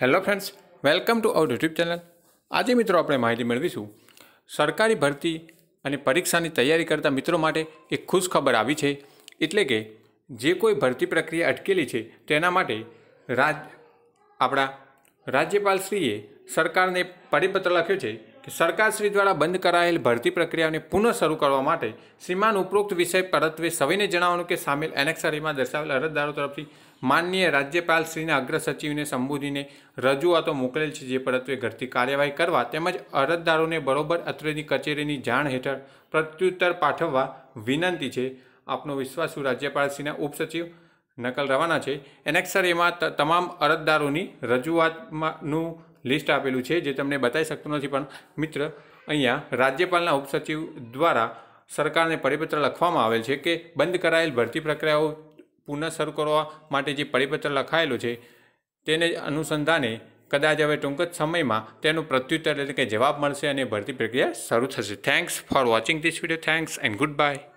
hello friends welcome to our YouTube channel આજે મિત્રો આપણે માહિતી મેળવીશું સરકારી ભરતી અને પરીક્ષાની તૈયારી કરતા મિત્રો માટે એક ખુશ ખબર આવી છે એટલે કે જે કોઈ ભરતી પ્રક્રિયા અટકેલી છે તેના માટે રાજ આપણા રાજ્યપાલશ્રીએ સરકારને પરિપત્ર લખ્યો છે કે સરકારશ્રી દ્વારા બંધ કરાયેલ ભરતી પ્રક્રિયાને પુનઃ શરૂ કરવા માટે શ્રીમાન ઉપરોક્ત વિષય પરત્વે સવિને જણાવવાનું કે સામેલ એનેક્સરીમાં દર્શાવેલ અરજદારો તરફથી માનનીય રાજ્યપાલશ્રીના અગ્ર સચિવને સંબોધીને રજૂઆતો મોકલેલ છે જે પરત્વે ઘરતી કાર્યવાહી કરવા તેમજ અરજદારોને બરોબર અત્રેની કચેરીની જાણ હેઠળ પ્રત્યુત્તર પાઠવવા વિનંતી છે આપનો વિશ્વાસુ રાજ્યપાલશ્રીના ઉપસચિવ નકલ રવાના છે એનેક્સર એમાં તમામ અરજદારોની રજૂઆતમાંનું લિસ્ટ આપેલું છે જે તમને બતાવી શકતો નથી પણ મિત્ર અહીંયા રાજ્યપાલના ઉપસચિવ દ્વારા સરકારને પરિપત્ર લખવામાં આવેલ છે કે બંધ કરાયેલ ભરતી પ્રક્રિયાઓ પુનઃ શરૂ કરવા માટે જે પરિપત્ર લખાયેલું છે તેને અનુસંધાને કદાચ હવે ટૂંક જ સમયમાં તેનું પ્રત્યુત્તર એટલે કે જવાબ મળશે અને ભરતી પ્રક્રિયા શરૂ થશે thanks for watching this video thanks and good by